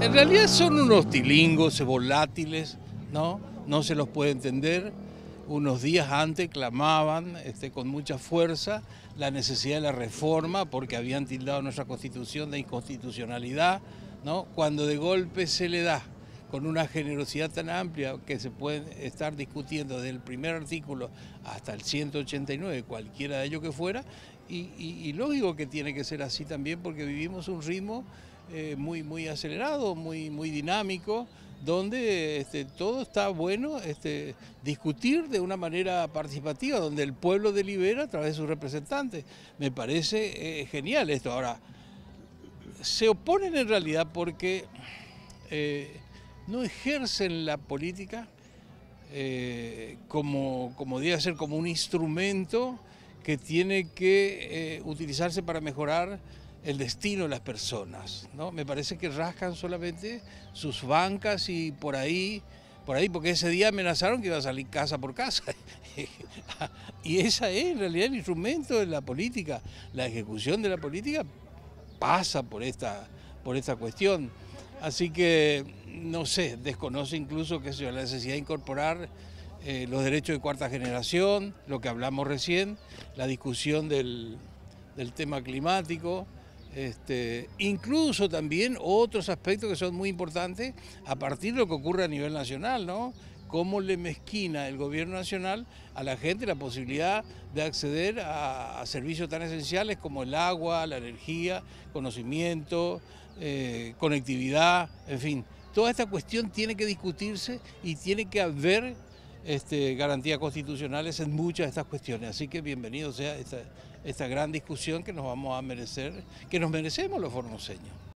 En realidad son unos tilingos volátiles, ¿no? No se los puede entender. Unos días antes clamaban este, con mucha fuerza la necesidad de la reforma porque habían tildado nuestra constitución de inconstitucionalidad, ¿no? Cuando de golpe se le da con una generosidad tan amplia que se puede estar discutiendo desde el primer artículo hasta el 189, cualquiera de ellos que fuera, y lógico que tiene que ser así también porque vivimos un ritmo eh, muy, muy acelerado, muy, muy dinámico, donde este, todo está bueno este, discutir de una manera participativa, donde el pueblo delibera a través de sus representantes. Me parece eh, genial esto. Ahora, se oponen en realidad porque eh, no ejercen la política como, como debe ser, como un instrumento que tiene que utilizarse para mejorar el destino de las personas. ¿no? Me parece que rascan solamente sus bancas y por ahí, por ahí, porque ese día amenazaron que iba a salir casa por casa. y esa es en realidad el instrumento de la política. La ejecución de la política pasa por esta, por esta cuestión. Así que, no sé, desconoce incluso que la necesidad de incorporar eh, los derechos de cuarta generación, lo que hablamos recién, la discusión del, del tema climático. Este, incluso también otros aspectos que son muy importantes a partir de lo que ocurre a nivel nacional, ¿no? Cómo le mezquina el gobierno nacional a la gente la posibilidad de acceder a, servicios tan esenciales como el agua, la energía, conocimiento, eh, conectividad, en fin. Toda esta cuestión tiene que discutirse y tiene que haber este, garantías constitucionales en muchas de estas cuestiones. Así que bienvenido sea esta, esta gran discusión que nos vamos a merecer, que nos merecemos los formoseños.